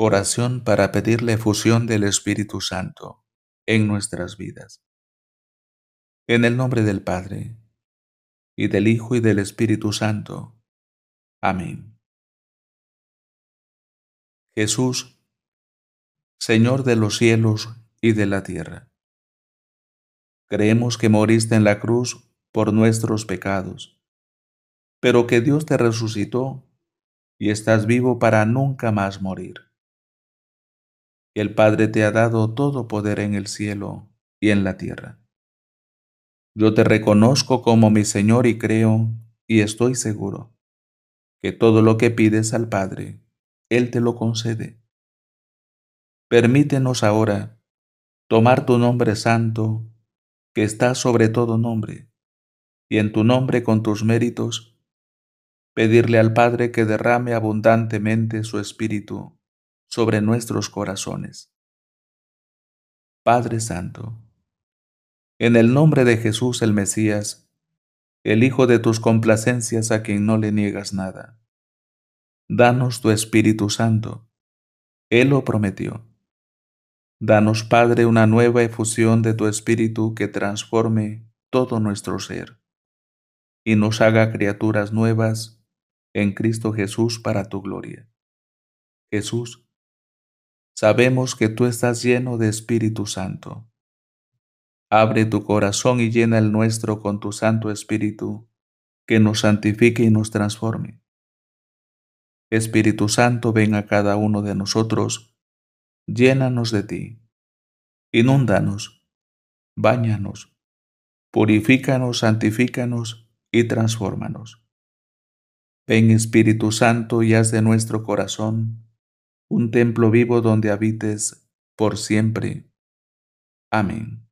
Oración para pedir la efusión del Espíritu Santo en nuestras vidas. En el nombre del Padre, y del Hijo y del Espíritu Santo. Amén. Jesús, Señor de los cielos y de la tierra, creemos que moriste en la cruz por nuestros pecados, pero que Dios te resucitó y estás vivo para nunca más morir el Padre te ha dado todo poder en el cielo y en la tierra. Yo te reconozco como mi Señor y creo y estoy seguro que todo lo que pides al Padre, Él te lo concede. Permítenos ahora tomar tu nombre santo, que está sobre todo nombre, y en tu nombre con tus méritos, pedirle al Padre que derrame abundantemente su Espíritu sobre nuestros corazones. Padre Santo, en el nombre de Jesús el Mesías, el Hijo de tus complacencias a quien no le niegas nada, danos tu Espíritu Santo. Él lo prometió. Danos, Padre, una nueva efusión de tu Espíritu que transforme todo nuestro ser y nos haga criaturas nuevas en Cristo Jesús para tu gloria. Jesús, sabemos que tú estás lleno de Espíritu Santo. Abre tu corazón y llena el nuestro con tu Santo Espíritu, que nos santifique y nos transforme. Espíritu Santo, ven a cada uno de nosotros, llénanos de ti, inúndanos, báñanos, purifícanos, santifícanos y transfórmanos. Ven Espíritu Santo y haz de nuestro corazón un templo vivo donde habites por siempre. Amén.